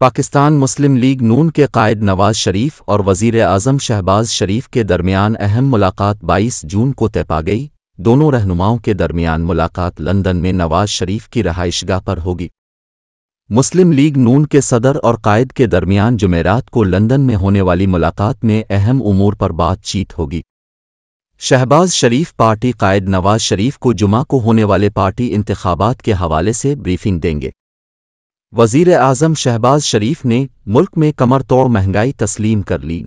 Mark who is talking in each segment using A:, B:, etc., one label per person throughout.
A: पाकिस्तान मुस्लिम league नून के कायद नवाज शरीफ और वजीर आजम शहबाज शरीफ के दरमियान अहम मुलाकात 22 जून को तय पा गई दोनों रहनुमाओं के दरमियान मुलाकात लंदन में नवाज शरीफ की रहाइशगाह पर होगी मुस्लिम लीग नून के सदर और कायद के दरमियान जुमेरात को लंदन में होने वाली मुलाकात में अहम उमूर पर बातचीत होगी शहबाज शरीफ पार्टी कायद नवाज शरीफ को जुमा को होने वाले पार्टी इंतबात के हवाले से ब्रीफिंग देंगे वजीर आजम शहबाज शरीफ ने मुल्क में कमर तोड़ महंगाई तस्लीम कर ली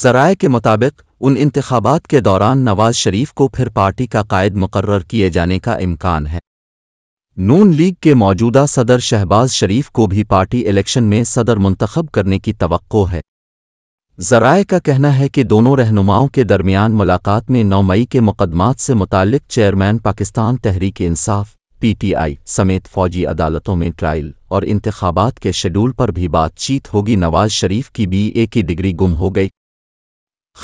A: जराए के मुताबिक उन इंतबात के दौरान नवाज शरीफ को फिर पार्टी का कायद मुकर्र किए जाने का इम्कान है नून लीग के मौजूदा सदर शहबाज शरीफ को भी पार्टी इलेक्शन में सदर मुंतखब करने की तो है जराए का कहना है कि दोनों रहनुमाओं के दरमियान मुलाकात में 9 मई के मुकदमात से मुतक चेयरमैन पाकिस्तान तहरीक इंसाफ पीटीआई समेत फौजी अदालतों में ट्रायल और इंतबात के शेड्यूल पर भी बातचीत होगी नवाज शरीफ की बी ए की डिग्री गुम हो गई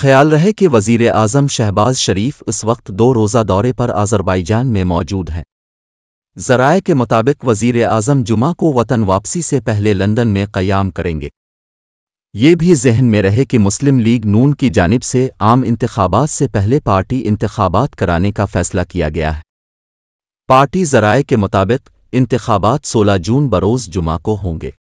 A: ख्याल रहे कि वजीर आजम शहबाज शरीफ इस वक्त दो रोज़ा दौरे पर आज़रबाईजान में मौजूद हैं जराए के मुताबिक वजीर आजम जुमा को वतन वापसी से पहले लंदन में क़याम करेंगे ये भी जहन में रहे कि मुस्लिम लीग नून की जानब से आम इंतबात से पहले पार्टी इंतबात कराने का फैसला किया गया है पार्टी जराये के मुताबिक इंतबात 16 जून बरोज़ जुमा को होंगे